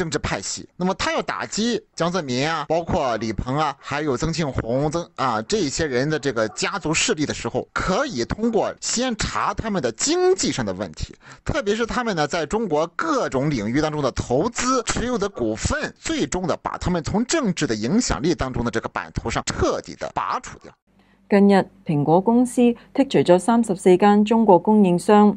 政治派系，那么他要打击江泽民啊，包括李鹏啊，还有曾庆红、曾啊这些人的这个家族势力的时候，可以通过先查他们的经济上的问题，特别是他们呢在中国各种领域当中的投资持有的股份，最终的把他们从政治的影响力当中的这个版图上彻底的拔除掉。近日，苹果公司剔除咗三十四间中国供应商。